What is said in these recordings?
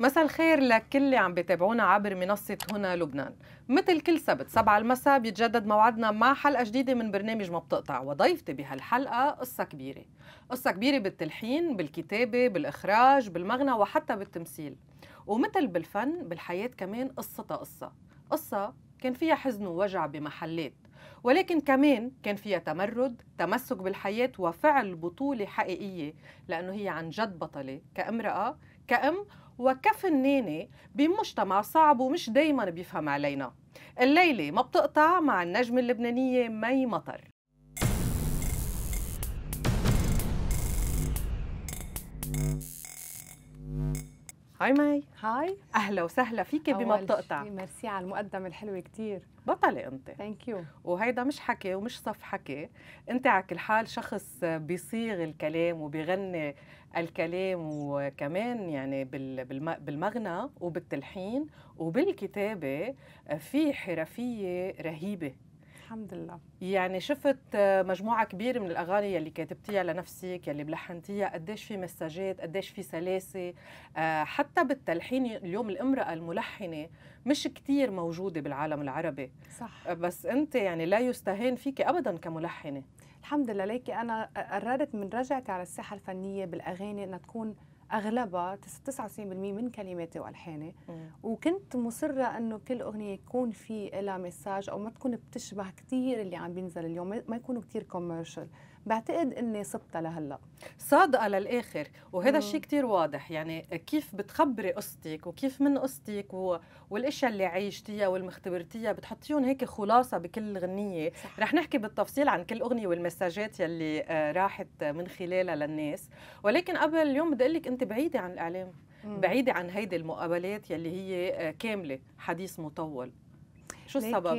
مساء الخير لكل اللي عم بيتابعونا عبر منصة هنا لبنان مثل كل سبت سبعة المساء بيتجدد موعدنا مع حلقة جديدة من برنامج ما بتقطع وضيفتي بهالحلقة قصة كبيرة قصة كبيرة بالتلحين بالكتابة بالإخراج بالمغنى وحتى بالتمثيل ومثل بالفن بالحياة كمان قصتها قصة قصة كان فيها حزن ووجع بمحلات ولكن كمان كان فيها تمرد تمسك بالحياة وفعل بطولة حقيقية لأنه هي عن جد بطلة كامرأة كأم وكف النينة بمجتمع صعب ومش دايما بيفهم علينا الليلة ما بتقطع مع النجمة اللبنانية مي مطر هاي مي هاي اهلا وسهلا فيكي بما بتقطع ميرسي على المقدمه الحلوه كثير بطلة انت ثانك يو وهيدا مش حكي ومش صف حكي انت على كل حال شخص بيصيغ الكلام وبيغني الكلام وكمان يعني بالمغنى وبالتلحين وبالكتابة في حرفية رهيبة الحمد لله يعني شفت مجموعة كبيرة من الأغاني يلي كاتبتيها لنفسك يلي بلحنتيها قديش في مساجات قديش في سلاسة آه، حتى بالتلحين اليوم الامرأة الملحنة مش كتير موجودة بالعالم العربي صح بس أنت يعني لا يستهان فيك أبدا كملحنة الحمد لله ليكي انا قررت من رجعتي على الساحه الفنيه بالاغاني انها تكون اغلبها 99% من كلماتي والحاني وكنت مصره انه كل اغنيه يكون في لها مساج او ما تكون بتشبه كثير اللي عم بينزل اليوم ما يكونوا كثير كوميرشال بعتقد اني صبتها لهلا صادقه للاخر وهذا الشيء كتير واضح يعني كيف بتخبري قصتك وكيف من قصتك و... والاشياء اللي عيشتيها والمختبرتيها بتحطيهم هيك خلاصه بكل غنيه صح. رح نحكي بالتفصيل عن كل اغنيه والمساجات يلي آه، راحت من خلالها للناس ولكن قبل اليوم بدي اقول لك انت بعيده عن الاعلام بعيده عن هيدي المقابلات يلي هي آه، كامله حديث مطول شو السبب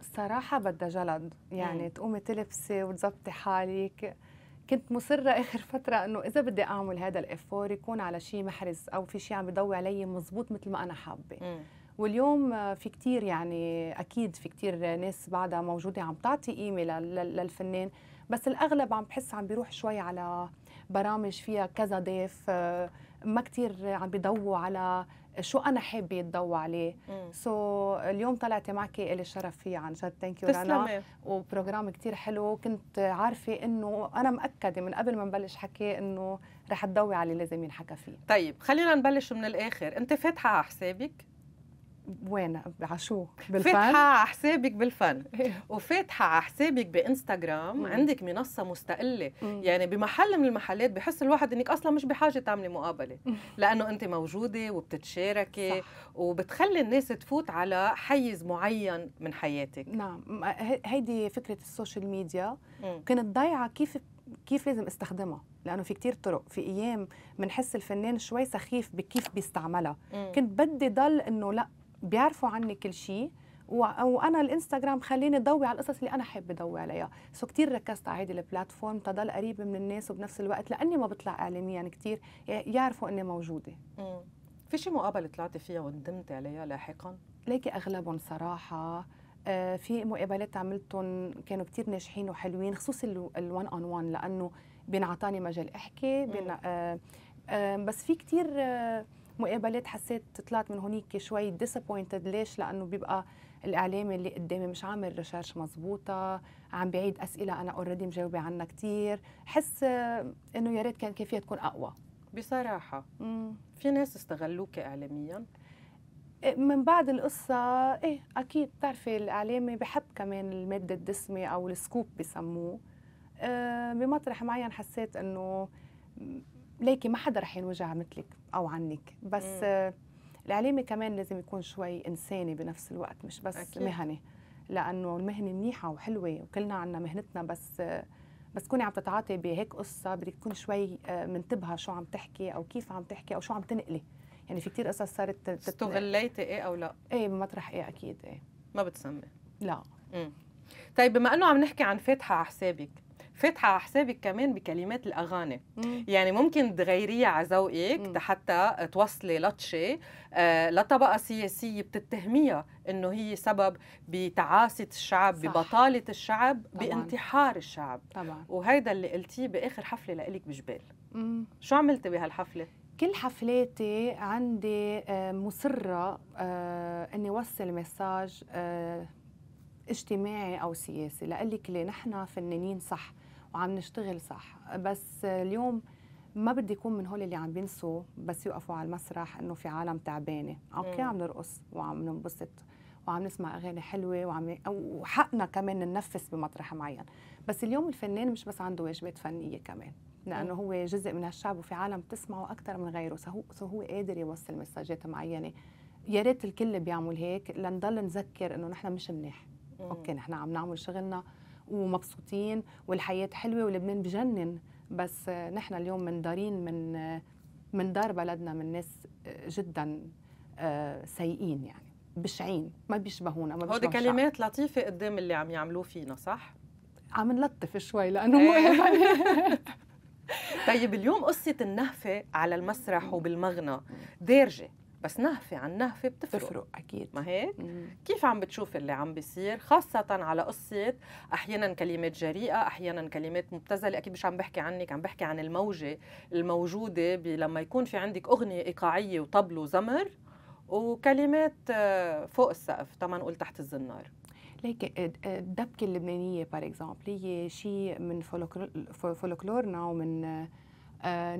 الصراحه بدها جلد يعني مم. تقومي تلبسي وتظبطي حالك كنت مصرة آخر فترة إنه إذا بدي أعمل هذا الإفور يكون على شيء محرز أو في شيء عم يضوي علي مزبوط مثل ما أنا حابة واليوم في كتير يعني أكيد في كتير ناس بعدها موجودة عم تعطي قيمة للفنان بس الأغلب عم بحس عم بيروح شوي على برامج فيها كذا ضيف آه، ما كتير عم بيضووا على شو انا حابه اتضوى عليه سو so, اليوم طلعتي معك لي شرف فيه عن جد ثانك يو رنا وبروجرام كثير حلو كنت عارفه انه انا مأكده من قبل ما نبلش حكي انه رح تضوي على اللي لازم ينحكى فيه طيب خلينا نبلش من الاخر انت فاتحه على حسابك وين عشو بالفن فاتحه على حسابك بالفن وفاتحه على حسابك بانستغرام عندك منصه مستقله مم. يعني بمحل من المحلات بحس الواحد انك اصلا مش بحاجه تعملي مقابله لانه انت موجوده وبتتشاركي صح. وبتخلي الناس تفوت على حيز معين من حياتك نعم هيدي فكره السوشيال ميديا مم. كانت ضايعه كيف كيف لازم استخدمها لانه في كتير طرق في ايام بنحس الفنان شوي سخيف بكيف بيستعملها كنت بدي ضل انه لا بيعرفوا عني كل شيء وانا الانستغرام خليني ضوي على القصص اللي انا حابه ضوي عليها سو كثير ركزت على هيدي البلاتفورم تضل قريبه من الناس وبنفس الوقت لاني ما بطلع اعلاميا يعني كثير يعرفوا اني موجوده مم. في شي مقابله طلعتي فيها وندمتي عليها لاحقا ليكي اغلبهم صراحه آه في مقابلات عملتهم كانوا كثير ناجحين وحلوين خصوصا الوان اون وان لانه بينعطاني مجال احكي بين آه آه بس في كثير آه مقابلات حسيت طلعت من هونيك شوي ديسابوينتد ليش لانه بيبقى الاعلامي اللي قدامي مش عامل ريسيرش مزبوطه عم بعيد اسئله انا اوريدي مجاوبه عنها كثير حس انه يا ريت كان كيفيه تكون اقوى بصراحه مم. في ناس استغلوك اعلاميا إيه، من بعد القصة إيه أكيد بتعرفي الإعلامي بحب كمان المادة الدسمة أو السكوب بسموه أه بمطرح معين حسيت إنه ليكي ما حدا رح ينوجع مثلك او عنك بس مم. الاعلامي كمان لازم يكون شوي انساني بنفس الوقت مش بس أكيد. مهني لانه المهنه منيحه وحلوه وكلنا عنا مهنتنا بس بس تكوني عم تتعاطي بهيك قصه بدك تكون شوي آه، منتبهه شو عم تحكي او كيف عم تحكي او شو عم تنقلي يعني في كثير قصص صارت استغليتي ايه او لا ايه بمطرح ايه اكيد ايه ما بتسمي لا امم طيب بما انه عم نحكي عن فاتحه على حسابك فاتحه على حسابك كمان بكلمات الاغاني مم. يعني ممكن تغيريها على ذوقك حتى توصلي لطشه آه لطبقه سياسيه بتتهميها انه هي سبب بتعاسه الشعب صح. ببطاله الشعب طبعاً. بانتحار الشعب طبعا وهيدا اللي قلتيه باخر حفله لإلك بجبال مم. شو عملتي بهالحفله كل حفلاتي عندي آه، مصرة آه، أني وصل مساج آه، اجتماعي أو سياسي لقلك لي نحن فنانين صح وعم نشتغل صح بس اليوم ما بدي يكون من هول اللي عم بينسوا بس يوقفوا على المسرح انه في عالم تعبانه اوكي عم نرقص وعم ننبسط وعم نسمع اغاني حلوه وعم وحقنا كمان ننفس بمطرح معين بس اليوم الفنان مش بس عنده واجبات فنيه كمان لانه هو جزء من هالشعب وفي عالم بتسمعه اكثر من غيره سهو هو قادر يوصل مسجات معينه يا ريت الكل بيعمل هيك لنضل نذكر انه نحن مش منيح اوكي نحن عم نعمل شغلنا ومبسوطين والحياه حلوه ولبنان بجنن بس نحن اليوم مندارين من من دار بلدنا من ناس جدا آه، سيئين يعني بشعين ما بيشبهونا ما بيشبهونا كلمات شعب. لطيفه قدام اللي عم يعملوه فينا صح عم نلطف شوي لانه إيه. مو طيب اليوم قصه النهفه على المسرح وبالمغنى دارجه بس نهفة عن نهفة بتفرق بتفرق أكيد ما هيك؟ مم. كيف عم بتشوفي اللي عم بيصير خاصة على قصة أحيانا كلمات جريئة أحيانا كلمات مبتذلة أكيد مش عم بحكي عنك عم بحكي عن الموجة الموجودة لما يكون في عندك أغنية إيقاعية وطبل وزمر وكلمات آه، فوق السقف طبعا نقول تحت الزنار ليك الدبكة آه، آه، اللبنانية بار اكزامبل هي شيء من فولكلورنا ومن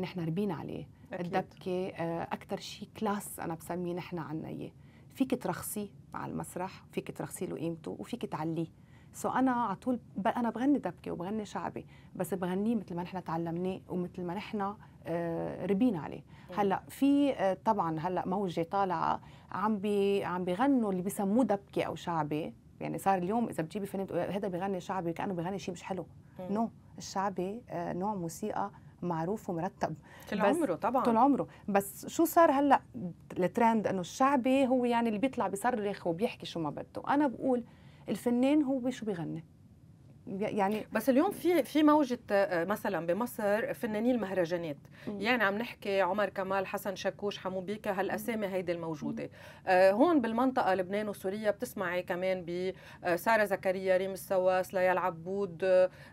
نحن ربينا عليه الدبكه إيه، آه، اكثر شيء كلاس انا بسميه نحن عنا اياه فيك ترخصيه مع المسرح فيك ترخصي له قيمته وفيك تعليه سو انا على طول ب... انا بغني دبكه وبغني شعبي بس بغنيه مثل ما نحن تعلمناه ومثل ما نحن آه، ربينا عليه هلا في آه، طبعا هلا موجه طالعه عم بي عم بيغنوا اللي بسموه دبكه او شعبي يعني صار اليوم اذا بتجيبي فنان هذا بغني شعبي كانه بغني شيء مش حلو نو no. الشعبي نوع موسيقى معروف ومرتب طول عمره طبعا طول عمره بس شو صار هلا الترند انه الشعبي هو يعني اللي بيطلع بيصرخ وبيحكي شو ما بده انا بقول الفنان هو شو بيغني يعني بس اليوم في في موجه آه، مثلا بمصر فنانين المهرجانات يعني عم نحكي عمر كمال حسن شاكوش حمو بيكا هالاسامي هيدي الموجوده آه، هون بالمنطقه لبنان وسوريا بتسمعي كمان بساره آه، زكريا ريم السواس ليال عبود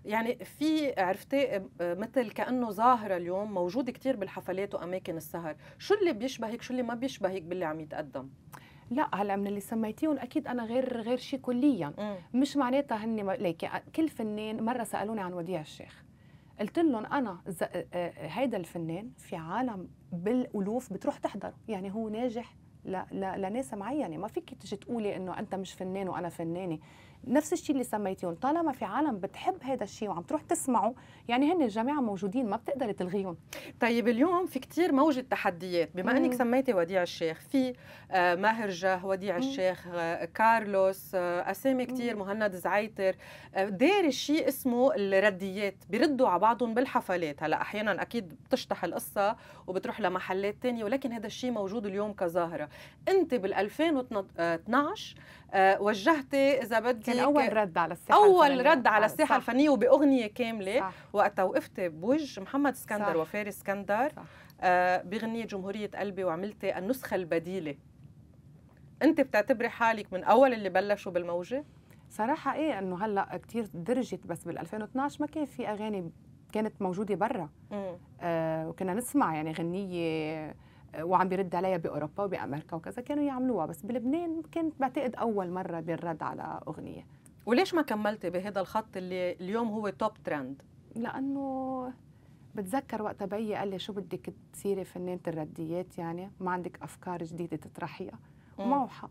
يعني في عرفتي مثل كانه ظاهره اليوم موجوده كثير بالحفلات واماكن السهر شو اللي بيشبهك شو اللي ما بيشبهك باللي عم يتقدم لا هلا من اللي سميتيهم اكيد انا غير غير شيء كليا مم. مش معناتها هن ليك كل فنان مره سالوني عن وديع الشيخ قلت لهم انا آه، آه، هيدا الفنان في عالم بالالوف بتروح تحضره يعني هو ناجح ل... ل... لناس معينه ما فيك تجي تقولي انه انت مش فنان وانا فنانه نفس الشيء اللي سميتيهم طالما في عالم بتحب هذا الشيء وعم تروح تسمعه يعني هن الجماعه موجودين ما بتقدري تلغيهم طيب اليوم في كتير موجة تحديات بما مم. انك سميتي وديع الشيخ في آه، ماهر جاه وديع مم. الشيخ آه، كارلوس آه، اسامي كتير مم. مهند زعيتر داري شيء اسمه الرديات بيردوا على بعضهم بالحفلات هلا احيانا اكيد بتشطح القصه وبتروح لمحلات تانية ولكن هذا الشيء موجود اليوم كظاهره انت بال 2012 آه، وجهتي اذا بدك كان اول رد على الساحه اول الفنية. رد على آه، الساحه صح. الفنيه وباغنيه كامله وقتها وقفتي بوجه محمد اسكندر وفاري وفارس اسكندر آه باغنيه جمهوريه قلبي وعملتي النسخه البديله انت بتعتبري حالك من اول اللي بلشوا بالموجه صراحه ايه انه هلا كثير درجت بس بال2012 ما كان في اغاني كانت موجوده برا آه وكنا نسمع يعني غنيه وعم بيرد عليا باوروبا وبامريكا وكذا كانوا يعملوها بس بلبنان كنت بعتقد اول مره بالرد على اغنيه وليش ما كملتي بهذا الخط اللي اليوم هو توب ترند لانه بتذكر وقتها بيي قال لي شو بدك تصيري فنانة الرديات يعني ما عندك أفكار جديدة تطرحيها ومعه حق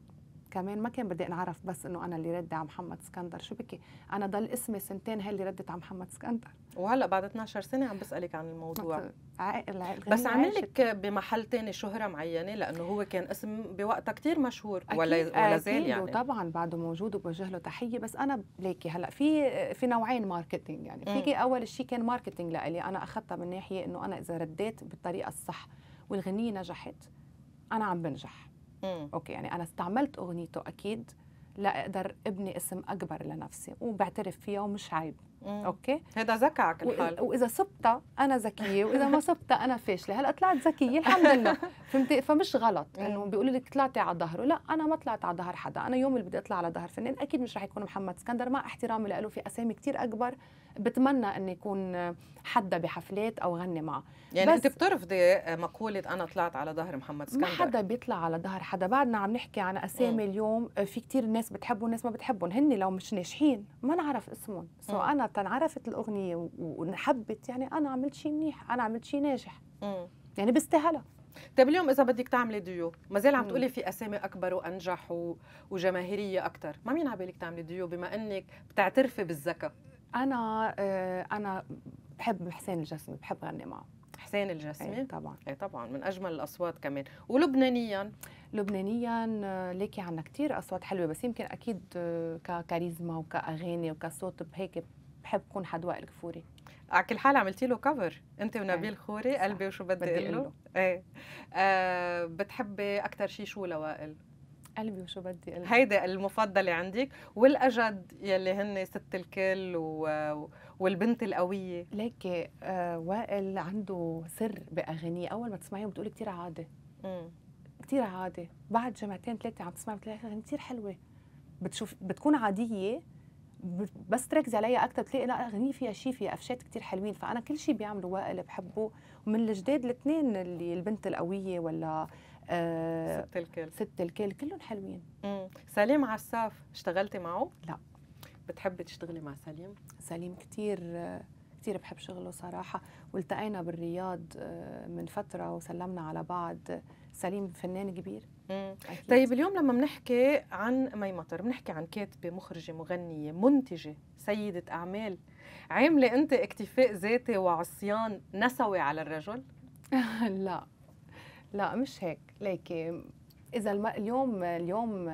كمان ما كان بدي انعرف بس انه انا اللي ردي على محمد اسكندر شو بكي انا ضل اسمي سنتين هي اللي ردت على محمد اسكندر وهلا بعد 12 سنه عم بسالك عن الموضوع عائل عائل بس عامل لك بمحل تاني شهره معينه لانه هو كان اسم بوقتها كتير مشهور أكيد ولا ولا زال يعني طبعا بعده موجود وبوجه له تحيه بس انا ليكي هلا في في نوعين ماركتينج يعني فيكي اول شيء كان ماركتينج لإلي انا اخذتها من ناحيه انه انا اذا رديت بالطريقه الصح والغنيه نجحت انا عم بنجح مم. اوكي يعني انا استعملت اغنيته اكيد لاقدر ابني اسم اكبر لنفسي وبعترف فيها ومش عيب مم. اوكي هذا ذكى الحال كل حال واذا صبتها انا ذكيه واذا ما صبتها انا فاشله هلا طلعت ذكيه الحمد لله فهمتي فمش غلط انه بيقولوا لك طلعتي على ظهره لا انا ما طلعت على ظهر حدا انا يوم اللي بدي اطلع على ظهر فنان اكيد مش رح يكون محمد اسكندر مع احترامي له في اسامي كثير اكبر بتمنى أن يكون حدا بحفلات أو غني معه يعني أنت بترفضي مقولة أنا طلعت على ظهر محمد اسكندر ما حدا بيطلع على ظهر حدا بعدنا عم نحكي عن أسامي م. اليوم في كتير ناس بتحبهم وناس ما بتحبهم هن لو مش ناجحين ما نعرف اسمهم سو أنا تنعرفت الأغنية وانحبت يعني أنا عملت شيء منيح أنا عملت شيء ناجح م. يعني بستاهلها طيب اليوم اذا بدك تعملي ديو ما زال عم تقولي في اسامي اكبر وانجح و... وجماهيريه اكثر ما مين على بالك تعملي ديو بما انك بتعترفي بالذكاء انا آه، انا بحب حسين الجسمي بحب غني معه حسين الجسمي أي طبعا اي طبعا من اجمل الاصوات كمان ولبنانيا لبنانيا آه، ليكي عنا كثير اصوات حلوه بس يمكن اكيد آه، ككاريزما وكاغاني وكصوت بهيك بحب كون حدواء الكفوري على كل حال عملتي له كفر انت إيه، ونبيل خوري قلبي وشو بدي اقول له ايه آه بتحبي اكثر شيء شو لوائل قلبي وشو بدي قلبي هيدا المفضلة عندك والأجد يلي هن ست الكل و... والبنت القوية ليك آه وائل عنده سر بأغانيه أول ما تسمعيهم بتقولي كتير عادي كتير عادي بعد جمعتين ثلاثة عم تسمعي بتلاقي أغنية كتير حلوة بتشوف بتكون عادية بس تركزي عليها اكثر بتلاقي لا اغنيه فيها شيء فيها أفشات كثير حلوين فانا كل شيء بيعمله وائل بحبه ومن الجداد الاثنين اللي البنت القويه ولا آه، ست الكل ست الكل كلهم حلوين سليم عساف اشتغلتي معه؟ لا بتحبي تشتغلي مع سليم؟ سليم كثير كثير بحب شغله صراحة والتقينا بالرياض آه، من فترة وسلمنا على بعض سليم فنان كبير طيب اليوم لما بنحكي عن مي مطر بنحكي عن كاتبة مخرجة مغنية منتجة سيدة أعمال عاملة أنت اكتفاء ذاتي وعصيان نسوي على الرجل؟ لا لا مش هيك ليكي اذا الم... اليوم اليوم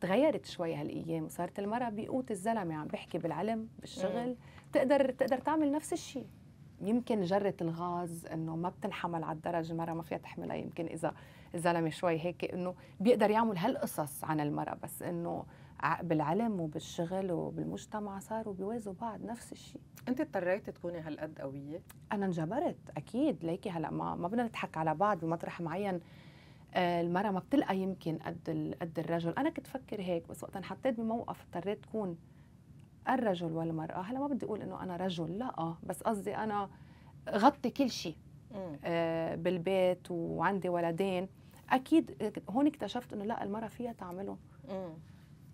تغيرت شوي هالايام وصارت المراه بقوت الزلمه عم يعني بحكي بالعلم بالشغل مم. بتقدر بتقدر تعمل نفس الشيء يمكن جرة الغاز انه ما بتنحمل على الدرج المرأة ما فيها تحملها يمكن اذا الزلمه شوي هيك انه بيقدر يعمل هالقصص عن المرأة بس انه بالعلم وبالشغل وبالمجتمع صاروا بيوازوا بعض نفس الشيء انت اضطريتي تكوني هالقد قويه انا انجبرت اكيد ليكي هلا ما ما بدنا نضحك على بعض بمطرح معين آه، المراه ما بتلقى يمكن قد قد الرجل انا كنت فكر هيك بس وقت حطيت بموقف اضطريت تكون الرجل والمراه هلا ما بدي اقول انه انا رجل لا بس قصدي انا غطي كل شيء آه، بالبيت وعندي ولدين اكيد هون اكتشفت انه لا المراه فيها تعمله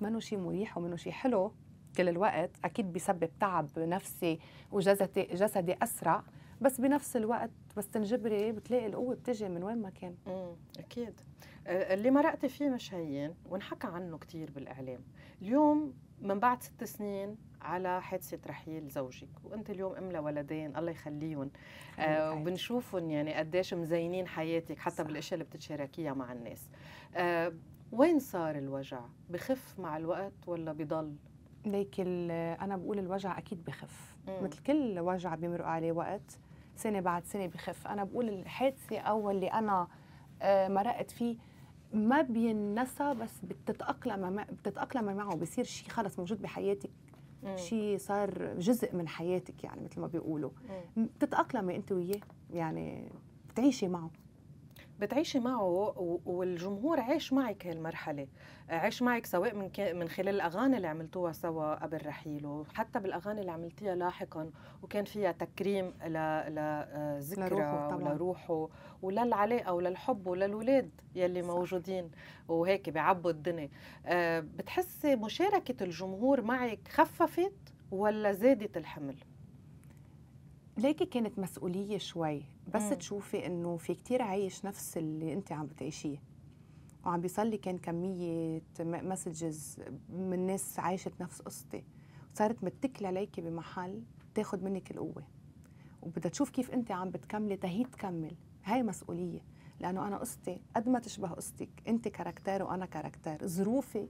منه شيء مريح ومنه شيء حلو كل الوقت اكيد بيسبب تعب نفسي وجسدي جسدي اسرع بس بنفس الوقت بس تنجبري بتلاقي القوه بتجي من وين ما كان امم اكيد آه، اللي مرقتي فيه مش هين ونحكى عنه كثير بالاعلام اليوم من بعد ست سنين على حادثة رحيل زوجك وانت اليوم ام لولدين الله يخليهم آه وبنشوفهم يعني قديش مزينين حياتك حتى صح. بالاشياء اللي بتتشاركيها مع الناس آه وين صار الوجع بخف مع الوقت ولا بضل ليك انا بقول الوجع اكيد بخف مثل كل وجع بيمرق عليه وقت سنه بعد سنه بخف انا بقول الحادثه اول اللي انا آه، مرقت فيه ما بينسى بس بتتاقلم بتتاقلم معه بصير شيء خلص موجود بحياتك شيء صار جزء من حياتك يعني مثل ما بيقولوا بتتاقلمي انت وياه يعني بتعيشي معه بتعيشي معه والجمهور عايش معك هالمرحلة عايش معك سواء من, ك... من خلال الأغاني اللي عملتوها سوا قبل رحيله حتى بالأغاني اللي عملتيها لاحقا وكان فيها تكريم ل... لذكرى آه، لروحه طبعا. ولروحه وللعلاقة وللحب وللولاد يلي صح. موجودين وهيك بيعبوا الدنيا آه، بتحسي مشاركة الجمهور معك خففت ولا زادت الحمل؟ ليكي كانت مسؤولية شوي بس مم. تشوفي انه في كتير عايش نفس اللي انت عم بتعيشيه وعم بيصلي كان كمية مسجز من ناس عايشة نفس قصتي صارت متكلة عليكي بمحل تاخد منك القوة وبدها تشوف كيف انت عم بتكملي تهي تكمل هاي مسؤولية لأنه أنا قصتي قد ما تشبه قصتك انت كاركتير وأنا كاركتير ظروفي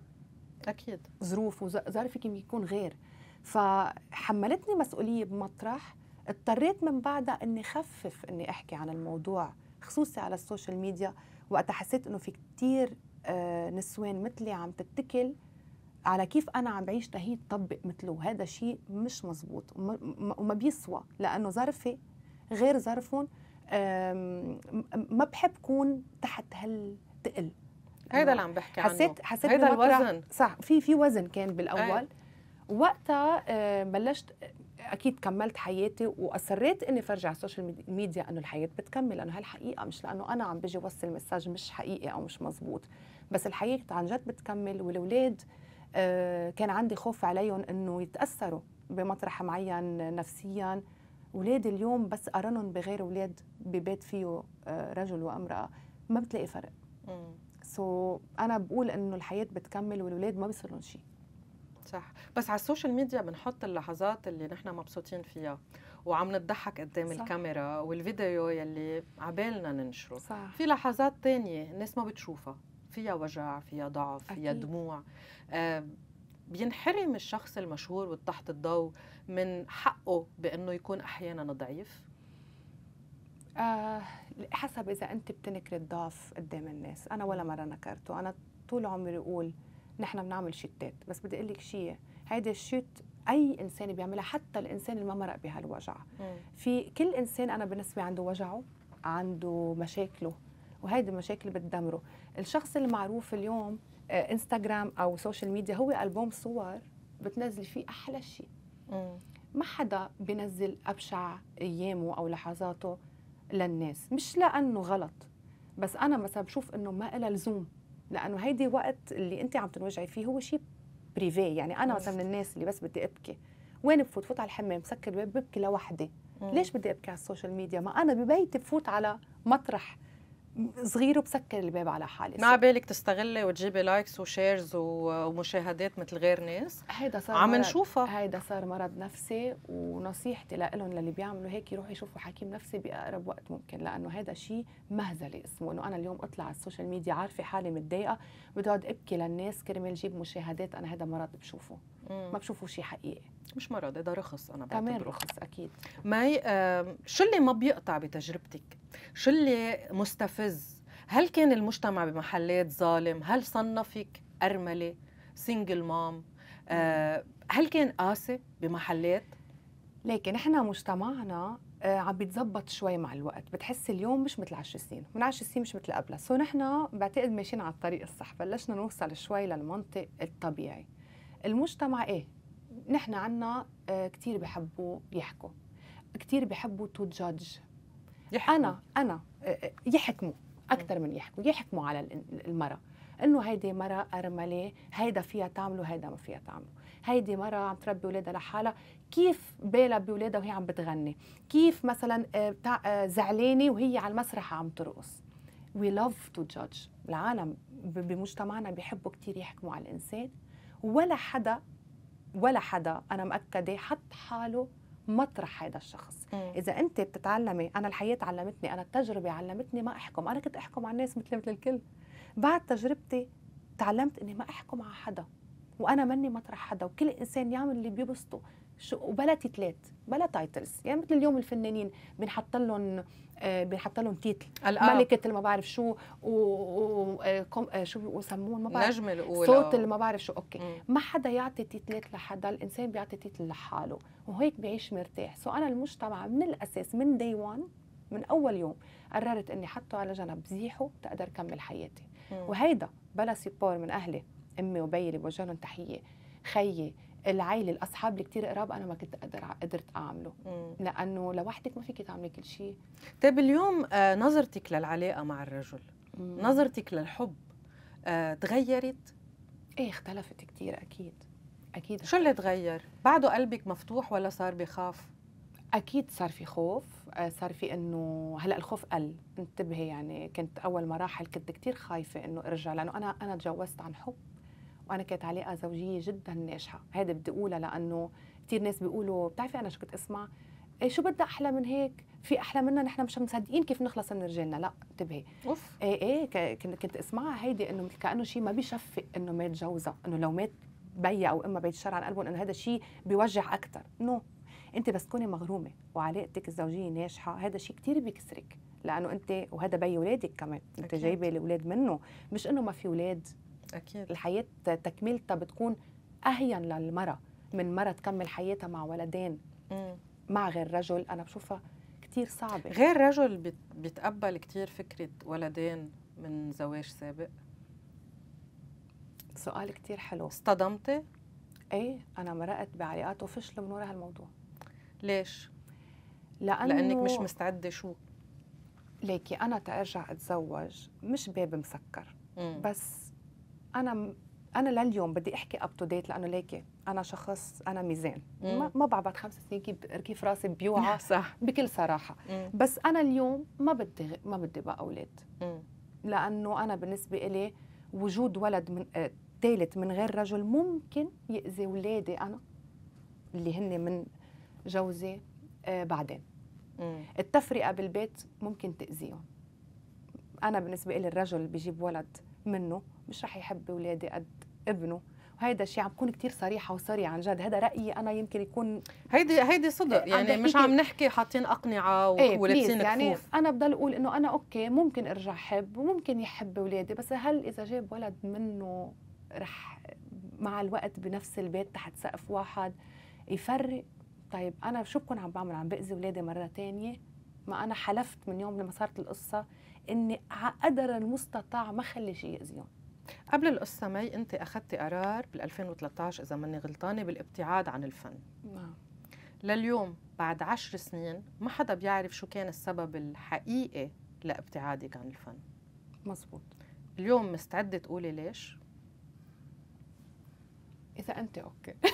أكيد ظروف وظرفك يمكن يكون غير فحملتني مسؤولية بمطرح اضطريت من بعدها اني خفف اني احكي عن الموضوع خصوصي على السوشيال ميديا وقتها حسيت انه في كتير آه، نسوان مثلي عم تتكل على كيف انا عم بعيش تهي تطبق مثله وهذا شيء مش مزبوط وما بيسوى لانه ظرفي غير ظرفهم ما بحب كون تحت هالتقل هيدا اللي عم بحكي عنه حسيت حسيت هيدا الوزن صح في في وزن كان بالاول أي. وقتها آه، بلشت اكيد كملت حياتي واصريت اني فرجع على السوشيال ميديا انه الحياه بتكمل لانه هالحقيقه مش لانه انا عم بجي وصل مساج مش حقيقي او مش مزبوط بس الحياه عن جد بتكمل والاولاد آه، كان عندي خوف عليهم انه يتاثروا بمطرح معين نفسيا اولادي اليوم بس قارنهم بغير اولاد ببيت فيه آه، رجل وامراه ما بتلاقي فرق سو so انا بقول انه الحياه بتكمل والاولاد ما بيصير لهم شيء صح بس على السوشيال ميديا بنحط اللحظات اللي نحن مبسوطين فيها وعم نضحك قدام صح. الكاميرا والفيديو يلي عبالنا ننشره صح. في لحظات تانية الناس ما بتشوفها فيها وجع فيها ضعف أكيد. فيها دموع آه بينحرم الشخص المشهور والتحت الضوء من حقه بانه يكون احيانا ضعيف آه حسب اذا انت بتنكري الضعف قدام الناس انا ولا مره نكرته انا طول عمري اقول نحن بنعمل شتات بس بدي اقول لك شيء هيدا الشت اي انسان بيعملها حتى الانسان اللي ما مرق بهالوجع في كل انسان انا بالنسبه عنده وجعه عنده مشاكله وهيدي المشاكل بتدمره الشخص المعروف اليوم آه، انستغرام او سوشيال ميديا هو البوم صور بتنزل فيه احلى شيء ما حدا بنزل ابشع ايامه او لحظاته للناس مش لانه غلط بس انا مثلا بشوف انه ما لها لزوم لانه هيدي وقت اللي انت عم تنوجعي فيه هو شيء بريفي يعني انا مثلا من الناس اللي بس بدي ابكي وين بفوت فوت على الحمام سكر الباب ببكي لوحدي ليش بدي ابكي على السوشيال ميديا ما انا ببيتي بفوت على مطرح صغير وبسكر الباب على حالي ما بالك تستغلي وتجيبي لايكس وشيرز ومشاهدات مثل غير ناس هيدا صار عم نشوفها هيدا صار مرض نفسي ونصيحتي لهم للي بيعملوا هيك يروحوا يشوفوا حكيم نفسي باقرب وقت ممكن لانه هيدا شيء مهزله اسمه انه انا اليوم اطلع على السوشيال ميديا عارفه حالي متضايقه بدي اقعد ابكي للناس كرمال جيب مشاهدات انا هيدا مرض بشوفه ما بشوفوا شيء حقيقي مش مرض ده رخص انا كمان رخص اكيد ماي آه شو اللي ما بيقطع بتجربتك شو اللي مستفز هل كان المجتمع بمحلات ظالم هل صنفك ارمله سنجل مام آه هل كان قاسي بمحلات لكن احنا مجتمعنا آه، عم بيتظبط شوي مع الوقت بتحس اليوم مش مثل 10 سنين من 10 سنين مش مثل قبلها سو نحن بعتقد ماشيين على الطريق الصح بلشنا نوصل شوي للمنطق الطبيعي المجتمع ايه نحن عنا آه، كثير بحبوا يحكوا كثير بحبوا تو جادج انا انا آه، آه، يحكموا اكثر من يحكوا يحكموا على المراه انه هيدي مرة ارمله هيدا فيها تعمله هيدا ما فيها تعمله هيدي مرة عم تربي اولادها لحالها كيف بالها باولادها وهي عم بتغني كيف مثلا زعلانه وهي على المسرح عم ترقص وي لاف تو جادج العالم بمجتمعنا بيحبوا كثير يحكموا على الانسان ولا حدا ولا حدا انا مأكده حط حاله مطرح هذا الشخص مم. اذا انت بتتعلمي انا الحياه علمتني انا التجربه علمتني ما احكم انا كنت احكم على الناس مثل مثل الكل بعد تجربتي تعلمت اني ما احكم على حدا وانا مني مطرح حدا وكل انسان يعمل اللي بيبسطه شو وبلا تيتلات بلا تايتلز يعني مثل اليوم الفنانين بنحط لهم آه، بنحط لهم تيتل ألقاب. ملكه اللي ما بعرف شو و... و... آه، آه، شو بسموهم ما بعرف نجم الأولى صوت اللي ما بعرف شو اوكي ما حدا يعطي تيتلات لحدا الانسان بيعطي تيتل لحاله وهيك بيعيش مرتاح سو انا المجتمع من الاساس من دي 1 من اول يوم قررت اني حطه على جنب زيحه تقدر كمل حياتي وهيدا بلا سيبور من اهلي امي وبيي اللي بوجه تحيه خيي العائله الاصحاب اللي كثير قراب انا ما كنت اقدر قدرت اعمله مم. لانه لوحدك ما فيك تعملي كل شيء طيب اليوم آه، نظرتك للعلاقه مع الرجل مم. نظرتك للحب آه، تغيرت ايه اختلفت كثير اكيد اكيد شو اللي تغير بعده قلبك مفتوح ولا صار بخاف اكيد صار في خوف آه، صار في انه هلا الخوف قل انتبهي يعني كنت اول مراحل كنت كثير خايفه انه ارجع لانه انا انا تجوزت عن حب وانا كانت علاقه زوجيه جدا ناجحه هذا بدي اقولها لانه كثير ناس بيقولوا بتعرفي انا شو كنت اسمع إيه شو بدها احلى من هيك في احلى منا نحن مش مصدقين كيف نخلص من رجالنا لا انتبهي اوف ايه ايه كنت كنت اسمعها هيدي انه مثل كانه شيء ما بيشفق انه مات جوزها انه لو مات بيا او اما بيت الشر عن قلبهم انه هذا شيء بيوجع اكثر نو no. انت بس تكوني مغرومه وعلاقتك الزوجيه ناجحه هذا شيء كثير بيكسرك لانه انت وهذا بي اولادك كمان انت جايبه الاولاد منه مش انه ما في اولاد أكيد. الحياة تكملتها بتكون أهين للمرأة من مرة تكمل حياتها مع ولدين مع غير رجل أنا بشوفها كتير صعبة غير رجل بيتقبل كتير فكرة ولدين من زواج سابق سؤال كتير حلو اصطدمتي؟ ايه انا مرقت بعلاقات وفشل من ورا هالموضوع ليش؟ لأنه لأنك مش مستعدة شو؟ ليكي أنا تأرجع أتزوج مش باب مسكر مم. بس انا انا لليوم بدي احكي اب تو ديت لانه ليكي انا شخص انا ميزان ما, ما بعد خمس سنين كيف كيف راسي بيوعى صح بكل صراحه مم. بس انا اليوم ما بدي ما بدي بقى اولاد لانه انا بالنسبه لي وجود ولد من ثالث آه، من غير رجل ممكن ياذي اولادي انا اللي هن من جوزي آه، بعدين مم. التفرقه بالبيت ممكن تاذيهم انا بالنسبه لي الرجل بجيب ولد منه مش رح يحب ولادي قد ابنه وهيدا الشيء عم بكون كثير صريحه وسوري عن جد هذا رايي انا يمكن يكون هيدي هيدي صدق يعني مش عم نحكي حاطين اقنعه ولابسين ايه يعني انا بضل اقول انه انا اوكي ممكن ارجع احب وممكن يحب اولادي بس هل اذا جاب ولد منه رح مع الوقت بنفس البيت تحت سقف واحد يفرق طيب انا شو بكون عم بعمل عم باذي اولادي مره ثانيه ما انا حلفت من يوم لما صارت القصه اني على قدر المستطاع ما اخلي شيء ياذيهم قبل القصة مي أنت أخذتي قرار بال 2013 إذا ماني غلطانة بالابتعاد عن الفن نعم لليوم بعد عشر سنين ما حدا بيعرف شو كان السبب الحقيقي لابتعادك عن الفن مزبوط اليوم مستعدة تقولي ليش؟ إذا أنت أوكي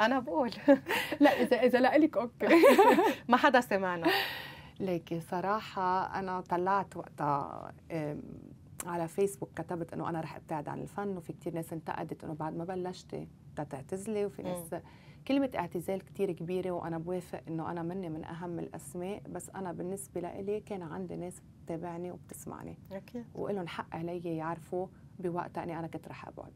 أنا بقول لا إذا إذا لألك أوكي ما حدا سمعنا ليكي صراحة أنا طلعت وقتها على فيسبوك كتبت انه انا رح ابتعد عن الفن وفي كثير ناس انتقدت انه بعد ما بلشتي تعتزلي وفي ناس م. كلمة اعتزال كتير كبيرة وأنا بوافق إنه أنا مني من أهم الأسماء بس أنا بالنسبة لإلي كان عندي ناس بتتابعني وبتسمعني أكيد وإلهم حق علي يعرفوا بوقتها إني أنا كنت رح أبعد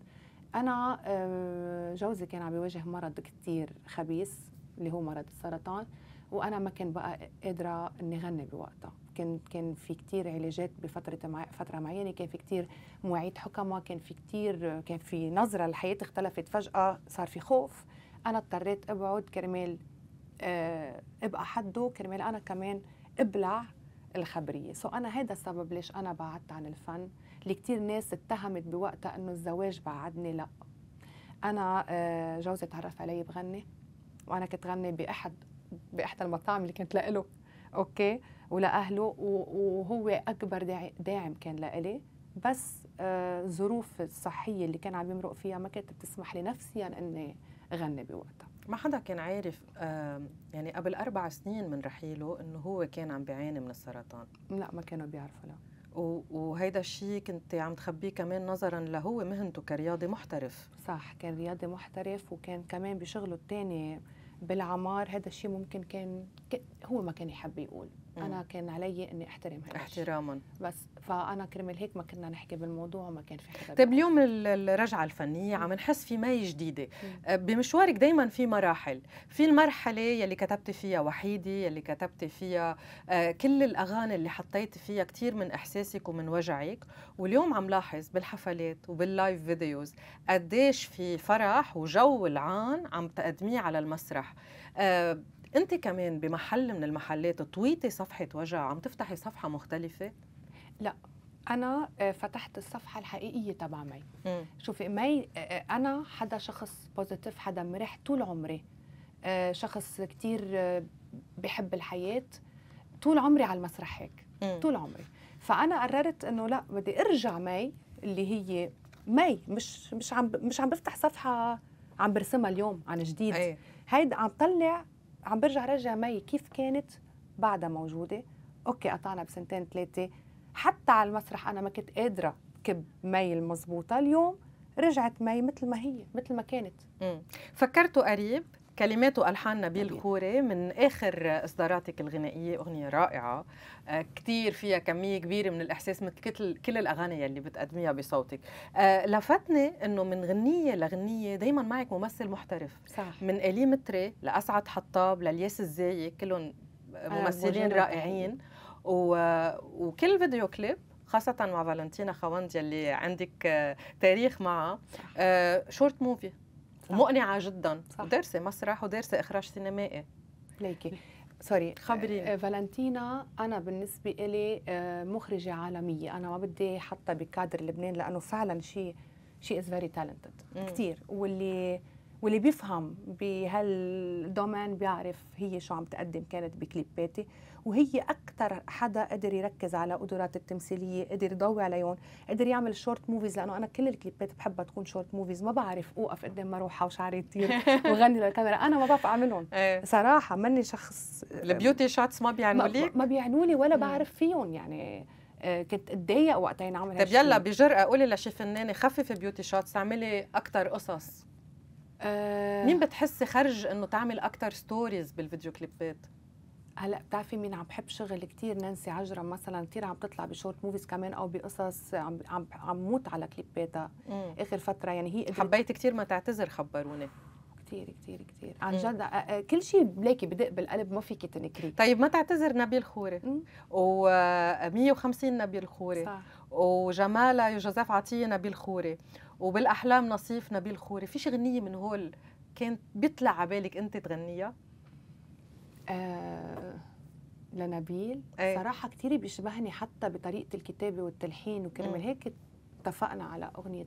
أنا آه، جوزي كان عم بيواجه مرض كتير خبيث اللي هو مرض السرطان وأنا ما كان بقى قادرة إني غني بوقتها كان كان في كتير علاجات بفتره مع فتره معينه كان في كتير مواعيد حكمه كان في كتير كان في نظره الحياه اختلفت فجاه صار في خوف انا اضطريت ابعد كرمال آه، ابقى حده كرمال انا كمان ابلع الخبريه سو انا هذا السبب ليش انا بعدت عن الفن اللي كثير ناس اتهمت بوقتها انه الزواج بعدني لا انا آه، جوزي تعرف علي بغني وانا كنت غني باحد باحدى المطاعم اللي كنت له اوكي ولاهله وهو اكبر داعم كان لإلي بس الظروف آه، الصحيه اللي كان عم يمرق فيها ما كانت بتسمح لي نفسيا اني اغني بوقتها ما حدا كان عارف آه، يعني قبل اربع سنين من رحيله انه هو كان عم بيعاني من السرطان لا ما كانوا بيعرفوا لا وهيدا الشيء كنت عم تخبيه كمان نظرا لهو مهنته كرياضي محترف صح كان رياضي محترف وكان كمان بشغله الثاني بالعمار هذا الشيء ممكن كان هو ما كان يحب يقول مم. انا كان علي اني احترم هالشيء احتراما بس فانا كرمال هيك ما كنا نحكي بالموضوع وما كان في حدا طيب اليوم الرجعه الفنيه عم نحس في مي جديده مم. أه، بمشوارك دائما في مراحل في المرحله يلي كتبتي فيها وحيده يلي كتبتي فيها أه، كل الاغاني اللي حطيتي فيها كثير من احساسك ومن وجعك واليوم عم لاحظ بالحفلات وباللايف فيديوز قديش في فرح وجو العان عم تقدميه على المسرح أه، انت كمان بمحل من المحلات طويتي صفحه وجع عم تفتحي صفحه مختلفه لا انا آه، فتحت الصفحه الحقيقيه تبع مي شوفي مي آه، آه، انا حدا شخص بوزيتيف حدا مرح طول عمري شخص كتير بحب الحياه طول عمري على المسرح هيك طول عمري فانا قررت انه لا بدي ارجع مي اللي هي مي مش مش عم مش عم بفتح صفحه عم برسمها اليوم عن جديد إيه. هيدا عم طلع عم برجع رجع مي كيف كانت بعدها موجوده اوكي قطعنا بسنتين ثلاثه حتى على المسرح انا ما كنت قادره كب مي المضبوطه اليوم رجعت مي مثل ما هي مثل ما كانت فكرتوا قريب كلمات والحان نبيل كوري من اخر اصداراتك الغنائيه اغنيه رائعه آه، كثير فيها كميه كبيره من الاحساس مثل كل كل الاغاني يلي بتقدميها بصوتك آه، لفتني انه من غنيه لغنيه دائما معك ممثل محترف صح. من الي متري لاسعد حطاب للياس الزاي كلهم آه، ممثلين رائعين و... وكل فيديو كليب خاصة مع فالنتينا خواند يلي عندك تاريخ معها شورت موفي مقنعة جدا ودارسه مسرح ودارسه اخراج سينمائي ليكي سوري خبريني آه، آه، فالنتينا انا بالنسبه لي آه، مخرجه عالميه انا ما بدي حتى بكادر لبنان لانه فعلا شيء شيء از فيري تالنتد كثير واللي واللي بيفهم بهالدومين بيعرف هي شو عم تقدم كانت بكليباتي وهي أكثر حدا قدر يركز على قدرات التمثيلية قدر يضوي عليهم قدر يعمل شورت موفيز لأنه أنا كل الكليبات بحبها تكون شورت موفيز ما بعرف أوقف قدام إيه مروحة وشعري يطير وغني للكاميرا أنا ما بعرف أعملهم إيه. صراحة ماني شخص البيوتي شوتس ما بيعنوا ما بيعنوا لي ولا بعرف فيهم يعني آه، كنت اتضايق وقتها ينعمل طيب يلا بجرأة قولي لشي فنانة خففي بيوتي شوتس اعملي أكثر قصص أه مين بتحسي خرج انه تعمل أكثر ستوريز بالفيديو كليبات؟ هلا بتعرفي مين عم بحب شغل كثير نانسي عجرم مثلا كثير عم تطلع بشورت موفيز كمان او بقصص عم عم عم موت على كليباتها اخر فتره يعني هي حبيت كثير ما تعتذر خبروني كثير كثير كثير عن جد كل شيء بلاكي بدق بالقلب ما فيك تنكري طيب ما تعتذر نبيل خوري و 150 نبيل خوري صح. وجماله يوزف عطيه نبيل خوري وبالاحلام نصيف نبيل خوري في شي غنيه من هول كانت بيطلع على بالك انت تغنيها آه، لنبيل أي. صراحة كتير بيشبهني حتى بطريقة الكتابة والتلحين وكرمال هيك اتفقنا على أغنية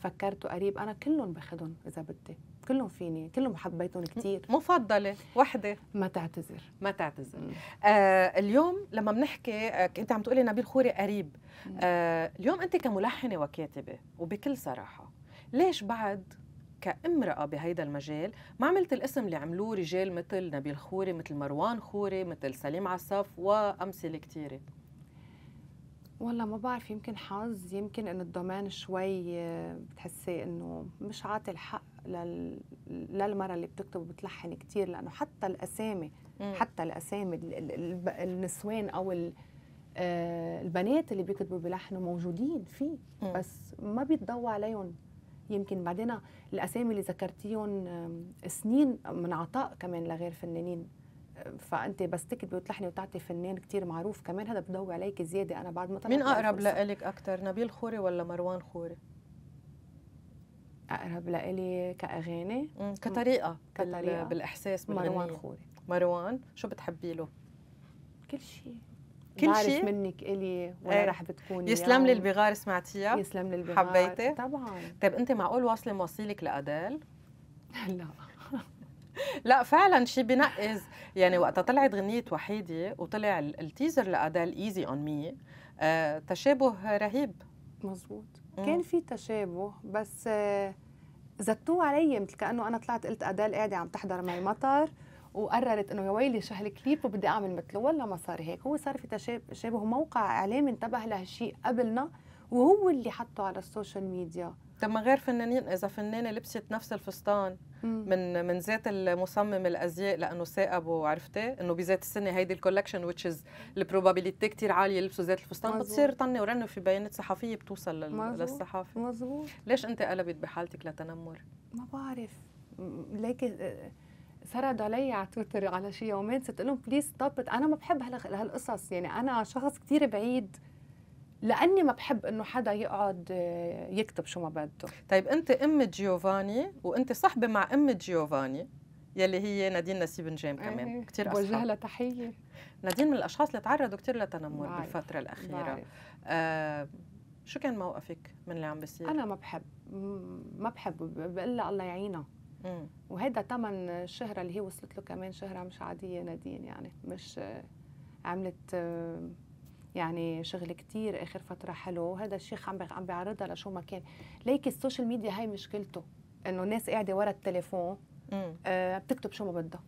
فكرت وقريب أنا كلهم باخذهم إذا بدي كلهم فيني كلهم حبيتهم كتير مفضلة وحدة ما تعتذر ما تعتذر آه اليوم لما بنحكي آه كنت عم تقولي نبيل خوري قريب آه اليوم أنت كملحنة وكاتبة وبكل صراحة ليش بعد كامرأة بهيدا المجال ما عملت الاسم اللي عملوه رجال مثل نبيل خوري مثل مروان خوري مثل سليم عصف وأمثلة كثيرة والله ما بعرف يمكن حظ يمكن ان الضمان شوي آه، بتحسي انه مش عاطي الحق لل... للمرة اللي بتكتب وبتلحن كتير لانه حتى الاسامي مم. حتى الاسامي النسوان او ال... آه، البنات اللي بيكتبوا بلحنوا موجودين فيه بس ما بيتضوى عليهم يمكن بعدين الاسامي اللي ذكرتيهم سنين من عطاء كمان لغير فنانين فانت بس تكتبي وتلحني وتعطي فنان كتير معروف كمان هذا بضوي عليك زياده انا بعد ما طلعت مين اقرب لك اكثر نبيل خوري ولا مروان خوري؟ اقرب لإلي كاغاني كطريقه كطريقه بالاحساس مروان خوري مروان شو بتحبي له؟ كل شيء كل شيء منك الي وين إيه. راح رح بتكوني يسلم لي يعني. البغار سمعتيها يسلم لي البغار حبيتي طبعا طيب انت معقول واصله مواصيلك لادال لا لا فعلا شيء بنقز يعني وقتها طلعت غنية وحيدة وطلع التيزر لأدال ايزي اون مي تشابه رهيب مزبوط مم. كان في تشابه بس آه، زتوه علي مثل كانه انا طلعت قلت ادال قاعده عم تحضر مي مطر وقررت انه يا ويلي شهل كليب وبدي اعمل مثله ولا ما صار هيك هو صار في تشابه موقع اعلامي انتبه لهالشيء قبلنا وهو اللي حطه على السوشيال ميديا طب ما غير فنانين اذا فنانه لبست نفس الفستان مم. من من ذات المصمم الازياء لانه ثاقبه وعرفتي انه بذات السنه هيدي الكولكشن وتش از البروبابيليتي كثير عاليه يلبسوا ذات الفستان بتصير طنه ورنه في بيانات صحفيه بتوصل مزبوط. للصحافه مزبوط ليش انت قلبت بحالتك لتنمر؟ ما بعرف ليك آه، سرد علي على تويتر على شي يومين صرت لهم بليز ستوب انا ما بحب هالقصص يعني انا شخص كثير بعيد لاني ما بحب انه حدا يقعد آه، يكتب شو ما بده طيب انت ام جيوفاني وانت صحبه مع ام جيوفاني يلي هي نادين نسيب نجام كمان ايه. كثير اصحاب بوجه لها تحيه نادين من الاشخاص اللي تعرضوا كثير لتنمر بعرف. بالفتره الاخيره بعرف. آه شو كان موقفك من اللي عم بيصير؟ انا ما بحب ما بحب بقول الله يعينها وهذا ثمن الشهره اللي هي وصلت له كمان شهره مش عاديه نادين يعني مش عملت يعني شغل كتير اخر فتره حلو وهذا الشيخ عم عم بيعرضها لشو ما كان ليك السوشيال ميديا هاي مشكلته انه الناس قاعده ورا التليفون آه بتكتب شو ما بدها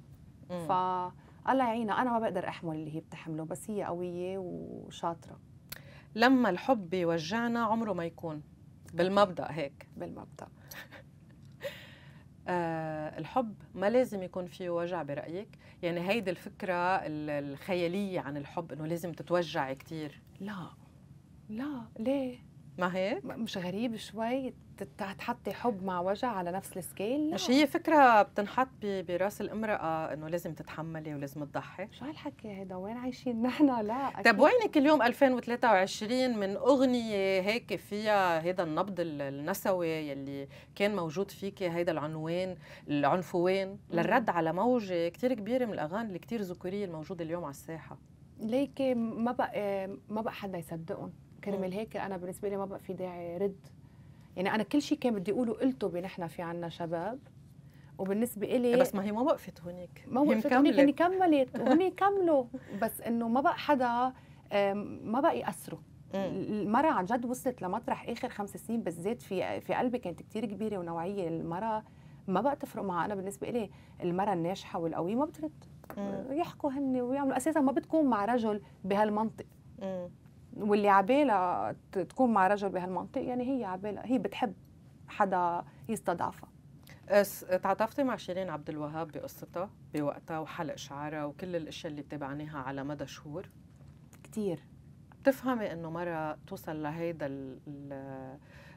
فالله يعينها انا ما بقدر احمل اللي هي بتحمله بس هي قويه وشاطره لما الحب يوجعنا عمره ما يكون بالمبدا هيك بالمبدا آه الحب ما لازم يكون فيه وجع برأيك يعني هيدي الفكرة الخيالية عن الحب أنه لازم تتوجعي كتير لا لا ليه ما هيك؟ مش غريب شوي تحطي حب مع وجع على نفس السكيل؟ لا. مش هي فكرة بتنحط براس الامرأة انه لازم تتحملي ولازم تضحي؟ شو هالحكي هيدا وين عايشين نحن لا طيب أكيد. طيب وينك اليوم 2023 من اغنية هيك فيها هيدا النبض النسوي يلي كان موجود فيكي هيدا العنوان العنفوان للرد على موجة كتير كبيرة من الاغاني اللي ذكورية الموجودة اليوم على الساحة ليكي ما بقى ما بقى حدا يصدقهم كرمال هيك انا بالنسبه لي ما بقى في داعي رد يعني انا كل شيء كان بدي اقوله قلته بنحن في عنا شباب وبالنسبه إلي بس ما هي ما وقفت هونيك ما وقفت هونيك هني كملت وهني كملوا بس انه ما بقى حدا ما بقى يأثروا المرأة عن جد وصلت لمطرح آخر خمس سنين بالذات في في قلبي كانت كتير كبيرة ونوعية المرأة ما بقى تفرق معها أنا بالنسبة إلي المرأة الناجحة والقوية ما بترد يحكوا هن ويعملوا أساسا ما بتكون مع رجل بهالمنطق واللي عبالها تكون مع رجل بهالمنطق يعني هي عبالها هي بتحب حدا يستضعفها تعاطفتي مع شيرين عبد الوهاب بقصتها بوقتها وحلق شعرها وكل الاشياء اللي تابعناها على مدى شهور كثير بتفهمي انه مره توصل لهيدا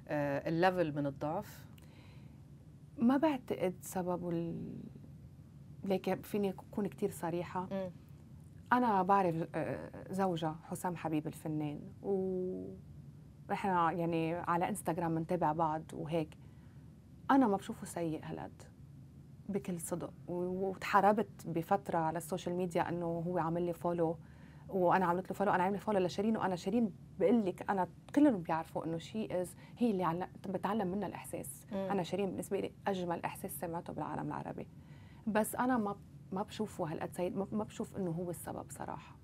الليفل آه، من الضعف ما بعتقد سببه ال... لكن فيني اكون كثير صريحه م. انا بعرف آه، زوجها حسام حبيب الفنان ونحن يعني على انستغرام بنتابع بعض وهيك انا ما بشوفه سيء هالقد بكل صدق وتحاربت بفتره على السوشيال ميديا انه هو عامل لي فولو وانا عملت له فولو انا عامله فولو لشيرين وانا شيرين بقول لك انا كلهم بيعرفوا انه شي از هي اللي علقت بتعلم منها الاحساس مم. انا شيرين بالنسبه لي اجمل احساس سمعته بالعالم العربي بس انا ما ما بشوفه هالقد سيد ما بشوف انه هو السبب صراحه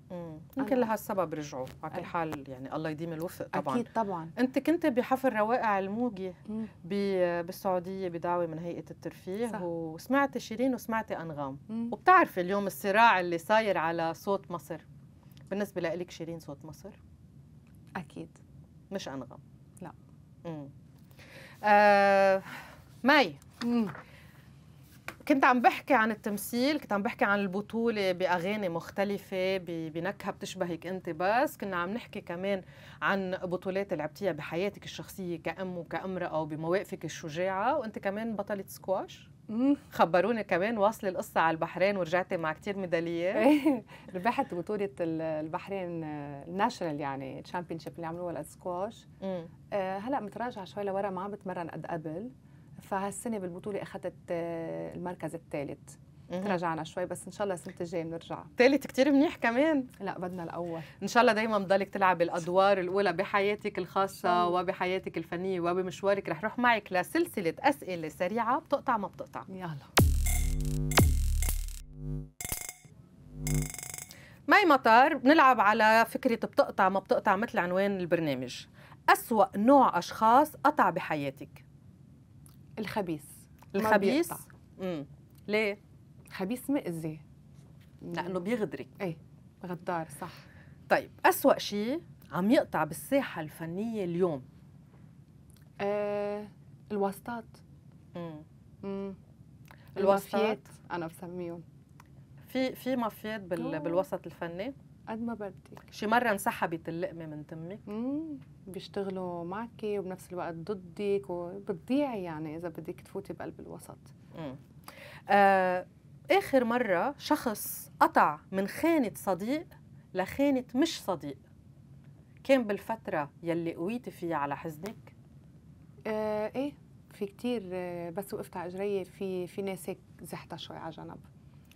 يمكن لهالسبب رجعوا على كل حال يعني الله يديم الوفق طبعا اكيد طبعا انت كنت بحفل روائع الموجي بالسعوديه بدعوه من هيئه الترفيه صح. وسمعت شيرين وسمعت انغام مم. وبتعرفي اليوم الصراع اللي صاير على صوت مصر بالنسبه لك شيرين صوت مصر اكيد مش انغام لا امم آه مي مم. كنت عم بحكي عن التمثيل كنت عم بحكي عن البطولة بأغاني مختلفة بنكهة بتشبهك أنت بس كنا عم نحكي كمان عن بطولات لعبتيها بحياتك الشخصية كأم وكامرأة وبمواقفك الشجاعة وأنت كمان بطلة سكواش خبروني كمان واصلة القصة على البحرين ورجعتي مع كتير ميداليات ربحت بطولة البحرين الناشونال يعني الشامبيونشيب اللي عملوها السكواش آه، هلا متراجعة شوي لورا ما عم بتمرن قد قبل فهالسنه بالبطوله اخذت آه، المركز الثالث تراجعنا شوي بس ان شاء الله السنه الجايه بنرجع ثالث كثير منيح كمان لا بدنا الاول ان شاء الله دائما بضلك تلعبي الادوار الاولى بحياتك الخاصه وبحياتك الفنيه وبمشوارك رح روح معك لسلسله اسئله سريعه بتقطع ما بتقطع يلا ماي مطار بنلعب على فكرة بتقطع ما بتقطع مثل عنوان البرنامج أسوأ نوع أشخاص قطع بحياتك الخبيث الخبيث امم ليه خبيث مأذي لانه بيغدرك ايه غدار صح طيب أسوأ شيء عم يقطع بالساحة الفنية اليوم آه الواسطات امم الوافيات انا بسميهم في في مافيات بال... بالوسط الفني قد ما بدك شي مره انسحبت اللقمه من تمك امم بيشتغلوا معك وبنفس الوقت ضدك وبتضيعي يعني اذا بدك تفوتي بقلب الوسط امم آه اخر مره شخص قطع من خانه صديق لخانه مش صديق كان بالفتره يلي قويتي فيها على حزنك آه ايه في كتير آه، بس وقفت على اجري في في ناس هيك زحتها شوي على جنب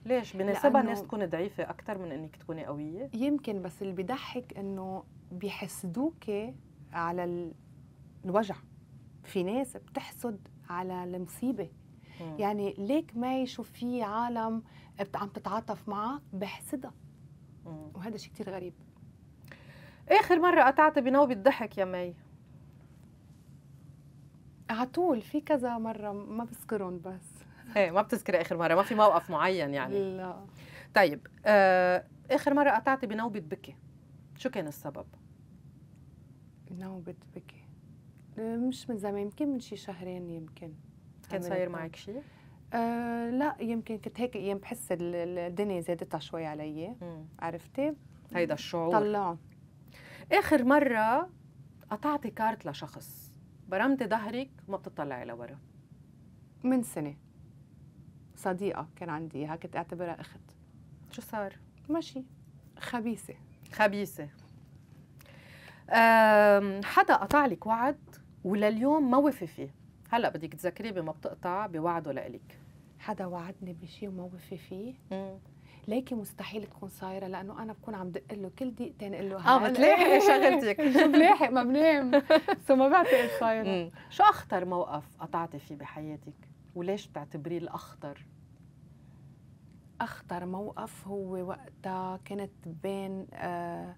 ليش بنسبها الناس تكون ضعيفه اكثر من انك تكوني قويه يمكن بس اللي بضحك انه بيحسدوك على الوجع في ناس بتحسد على المصيبه مم. يعني ليك ما يشوف في عالم عم تتعاطف معه بحسدها وهذا شيء كثير غريب اخر مره قطعت بنوبه ضحك يا مي على طول في كذا مره ما بذكرهم بس ايه ما بتذكري اخر مره ما في موقف معين يعني لا طيب آه اخر مره قطعتي بنوبه بكي شو كان السبب نوبه بكي آه، مش من زمان يمكن من شي شهرين يمكن كان صاير معك شيء آه لا يمكن كنت هيك ايام بحس الدنيا زادتها شوي علي عرفتي هيدا الشعور طلعوا اخر مره قطعتي كارت لشخص برمتي ظهرك ما بتطلعي لورا من سنه صديقه كان عندي اياها كنت اعتبرها اخت شو صار؟ ماشي خبيثه خبيثه حدا قطع لك وعد ولليوم ما وفي فيه هلا بدك تذكريه بما بتقطع بوعده لإلك حدا وعدني بشيء وما وفي فيه مم. ليكي مستحيل تكون صايره لانه انا بكون عم دق له كل دقيقتين اقول له اه بتلاحق شغلتك شو بلاحق ما بنام سو ما بعتقد صايره شو اخطر موقف قطعتي فيه بحياتك؟ وليش بتعتبريه الأخطر؟ أخطر موقف هو وقتها كنت بين آه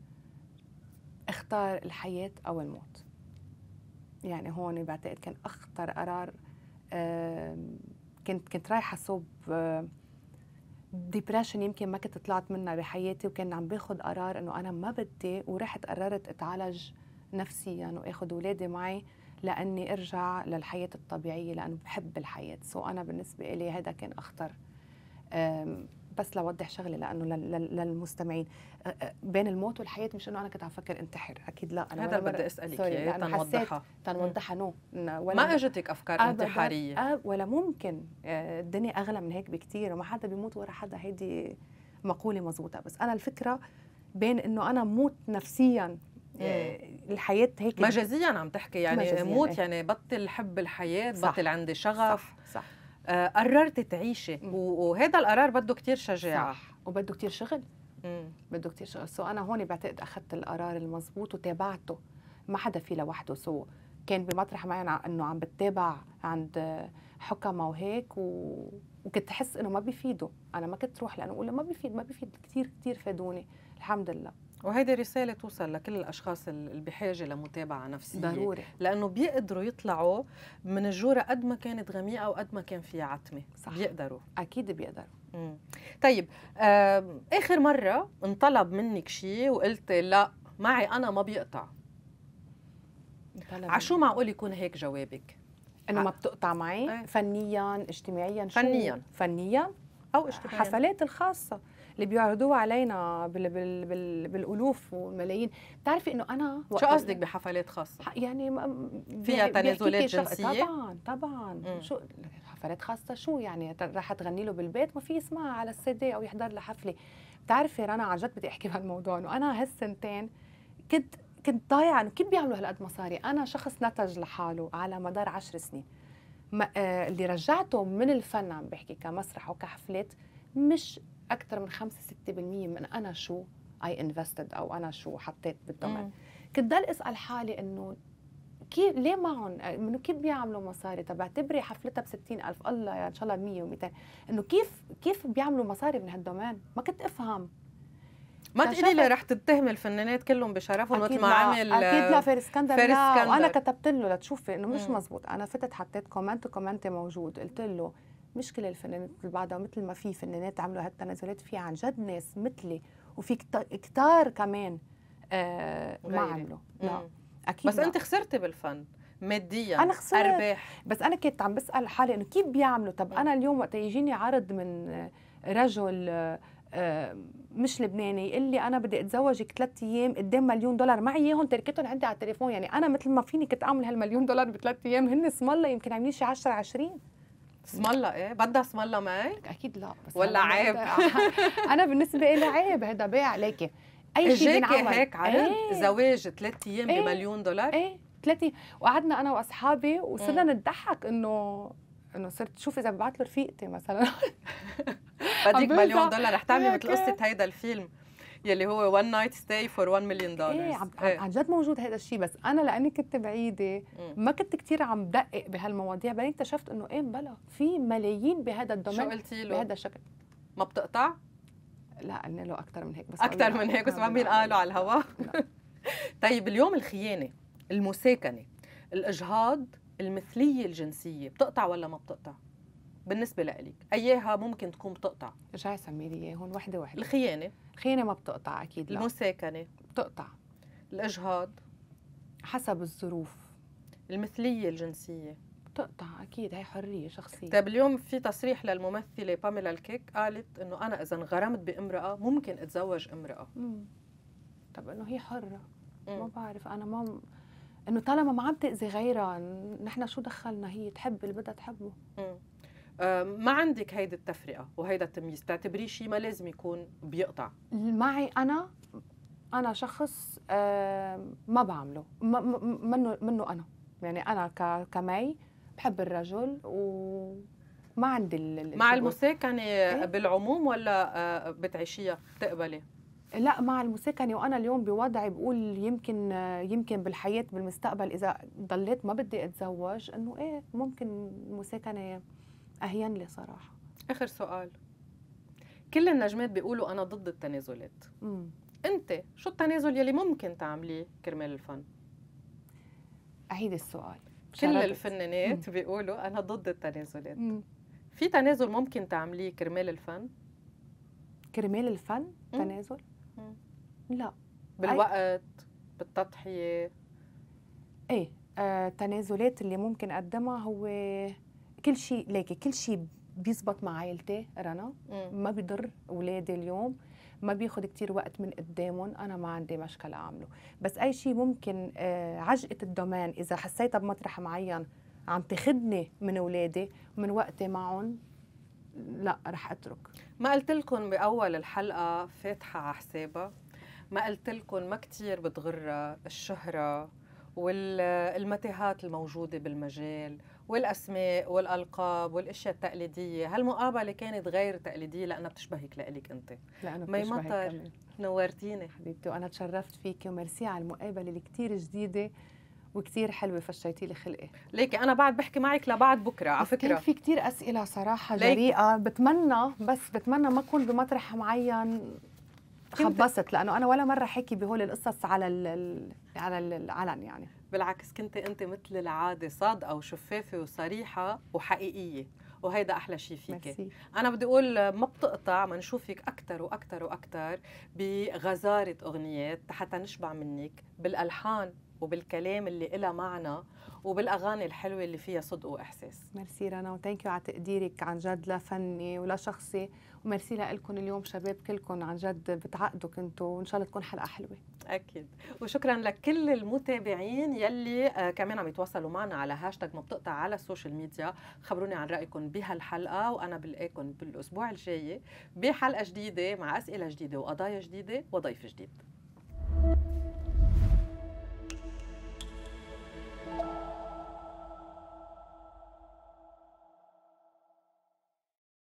اختار الحياة أو الموت يعني هون بعتقد كان أخطر قرار آه كنت كنت رايحة صوب آه ديبرشن يمكن ما كنت طلعت منها بحياتي وكان عم باخذ قرار انه انا ما بدي ورحت قررت اتعالج نفسيا واخذ اولادي معي لاني ارجع للحياه الطبيعيه لانه بحب الحياه سو انا بالنسبه لي هذا كان اخطر بس لوضح شغله لانه للمستمعين بين الموت والحياه مش انه انا كنت عم فكر انتحر اكيد لا انا هذا اللي بدي اسالك اياه تنوضحها تنوضحها نو ولا ما اجتك افكار آه، انتحاريه آه، ولا ممكن آه، الدنيا اغلى من هيك بكثير وما حدا بيموت ورا حدا هيدي مقوله مزبوطه بس انا الفكره بين انه انا موت نفسيا آه، آه، الحياه هيك مجازيا عم تحكي يعني موت إيه. يعني بطل حب الحياه صح. بطل عندي شغف صح, صح. آه قررت تعيشي وهذا القرار بده كتير شجاعه صح وبده كتير شغل بده كتير شغل سو انا هون بعتقد اخذت القرار المزبوط وتابعته ما حدا فيه لوحده سو كان بمطرح معين انه عم بتابع عند حكمه وهيك و... وكنت احس انه ما بيفيدوا انا ما كنت روح لانه اقول ما بيفيد ما بيفيد كثير كثير فادوني الحمد لله وهيدي رسالة توصل لكل الأشخاص اللي بحاجة لمتابعة نفسية ضروري لأنه بيقدروا يطلعوا من الجورة قد ما كانت غميقة وقد ما كان فيها عتمة صح. بيقدروا أكيد بيقدروا مم. طيب آخر مرة انطلب منك شيء وقلت لا معي أنا ما بيقطع عشو معقول يكون هيك جوابك؟ انه ما بتقطع معي إيه. فنيا اجتماعيا فنيا فنيا او اجتماعيا حفلات الخاصه اللي بيعرضوه علينا بال بال بال بالالوف والملايين بتعرفي انه انا شو قصدك بحفلات خاصه يعني فيها تنازلات جنسيه طبعا طبعا شو حفلات خاصه شو يعني راح تغني له بالبيت ما في يسمعها على السي او يحضر لها حفله بتعرفي رنا عن جد بدي احكي بهالموضوع انه انا هالسنتين كنت كنت ضايعه انه كيف بيعملوا هالقد مصاري انا شخص نتج لحاله على مدار عشر سنين ما آه، اللي رجعته من الفن عم بحكي كمسرح وكحفلات مش اكثر من 5 6% من انا شو اي انفستد او انا شو حطيت بالدومين كنت ضل اسال حالي انه كيف ليه معهم انه كيف بيعملوا مصاري طب اعتبري حفلتها ب 60000 الله يعني ان شاء الله 100 و200 انه كيف كيف بيعملوا مصاري من هالدومين ما كنت افهم ما تقولي لي رح تتهمي الفنانات كلهم بشرفهم مثل ما عمل آه، اكيد لا فارس اسكندر فارس اسكندر وانا كتبت له لتشوفي انه مش مزبوط انا فتت حطيت كومنت وكومنتي موجود قلت له مش كل الفنانات مثل بعضها مثل ما في فنانات عملوا هالتنازلات في عن جد ناس مثلي وفي كتار كمان آه ما عملوا لا اكيد بس لا. انت خسرتي بالفن ماديا انا خسرت ارباح بس انا كنت عم بسال حالي انه كيف بيعملوا طب انا اليوم وقت يجيني عرض من آه، رجل آه، مش لبناني يقول لي انا بدي اتزوجك ثلاث ايام قدام مليون دولار معي اياهم تركتهم عندي على التليفون يعني انا مثل ما فيني كنت اعمل هالمليون دولار بثلاث ايام هن اسم الله يمكن عاملين شي 10 20 اسم الله ايه بدها اسم الله معي اكيد لا بس ولا عيب انا بالنسبه لي عيب هذا بيع عليكي اي شيء بنعمل هيك عرض ايه؟ زواج ثلاث ايام ايه؟ بمليون دولار ايه ثلاثة وقعدنا انا واصحابي وصرنا إيه. نضحك انه انه صرت شوف اذا ببعت له رفيقتي مثلا بديك مليون دولار رح تعملي مثل قصه هيدا الفيلم يلي هو وان نايت ستاي فور 1 مليون دولار ايه عن جد موجود هذا الشيء بس انا لاني كنت بعيده ما كنت كثير عم دقق بهالمواضيع بعدين اكتشفت انه ايه بلا في ملايين بهذا الدومين شو قلتي له؟ بهذا الشكل ما بتقطع؟ لا قلنا له اكثر من هيك بس اكثر من هيك بس ما بينقالوا على الهواء طيب اليوم الخيانه المساكنه الاجهاض المثليه الجنسيه بتقطع ولا ما بتقطع؟ بالنسبه لإلك أيها ممكن تكون بتقطع رجعي سمي لي اياهم وحده وحده الخيانه الخيانه ما بتقطع اكيد لا المساكنه بتقطع الاجهاض حسب الظروف المثليه الجنسيه بتقطع اكيد هي حريه شخصيه طيب اليوم في تصريح للممثله باميلا الكيك قالت انه انا اذا انغرمت بامراه ممكن اتزوج امراه امم طب انه هي حره مم. ما بعرف انا ما انه طالما ما عم تاذي غيرها نحن شو دخلنا هي تحب اللي بدها تحبه مم. آه، ما عندك هيدي التفرقه وهيدا التمييز تعتبريه شيء ما لازم يكون بيقطع معي انا انا شخص آه، ما بعمله منه منه انا يعني انا كمي بحب الرجل و ما عندي مع المساكنة يعني إيه؟ بالعموم ولا آه، بتعيشيها بتقبلي؟ لا مع المساكنة يعني، وأنا اليوم بوضعي بقول يمكن يمكن بالحياة بالمستقبل إذا ضليت ما بدي أتزوج إنه إيه ممكن المساكنة أهين لي صراحة آخر سؤال كل النجمات بيقولوا أنا ضد التنازلات مم. أنت شو التنازل يلي ممكن تعمليه كرمال الفن؟ أعيد السؤال كل الفنانات مم. بيقولوا أنا ضد التنازلات مم. في تنازل ممكن تعمليه كرمال الفن؟ كرمال الفن مم. تنازل؟ مم. لا بالوقت بالتضحية ايه آه، تنازلات اللي ممكن اقدمها هو كل شيء ليكي كل شيء بيزبط مع عائلتي رنا ما بضر اولادي اليوم ما بياخذ كتير وقت من قدامهم انا ما عندي مشكله اعمله بس اي شيء ممكن آه، عجقه الدومين اذا حسيتها بمطرح معين عم تاخذني من اولادي من وقتي معهم لا رح اترك ما قلت لكم باول الحلقه فاتحه على حسابها ما قلت لكم ما كثير بتغرها الشهره والمتاهات الموجودة بالمجال والأسماء والألقاب والأشياء التقليدية هالمقابلة كانت غير تقليدية لأنها بتشبهك لك أنت لأنه مي مطر نورتيني حبيبتي وأنا تشرفت فيكي وميرسي على المقابلة اللي كتير جديدة وكتير حلوه فشيتي لي خلقي ليكي انا بعد بحكي معك لبعد بكره على فكره كان في كتير اسئله صراحه جريئه بتمنى بس بتمنى ما اكون بمطرح معين خبصت لانه انا ولا مره حكي بهول القصص على على العلن يعني بالعكس كنت انت مثل العاده صادقه وشفافه وصريحه وحقيقيه وهيدا احلى شيء فيكي انا بدي اقول ما بتقطع ما نشوفك اكثر واكثر واكثر بغزاره اغنيات حتى نشبع منك بالالحان وبالكلام اللي إلها معنى وبالاغاني الحلوه اللي فيها صدق واحساس ميرسي رنا وثانك يو على تقديرك عن جد لا فني ولا شخصي وميرسي لكم اليوم شباب كلكم عن جد بتعقدوا كنتوا وان شاء الله تكون حلقه حلوه اكيد وشكرا لكل المتابعين يلي آه كمان عم يتواصلوا معنا على هاشتاج ما بتقطع على السوشيال ميديا خبروني عن رايكم بهالحلقه وانا بلاقيكم بالاسبوع الجاي بحلقه جديده مع اسئله جديده وقضايا جديده وضيف جديد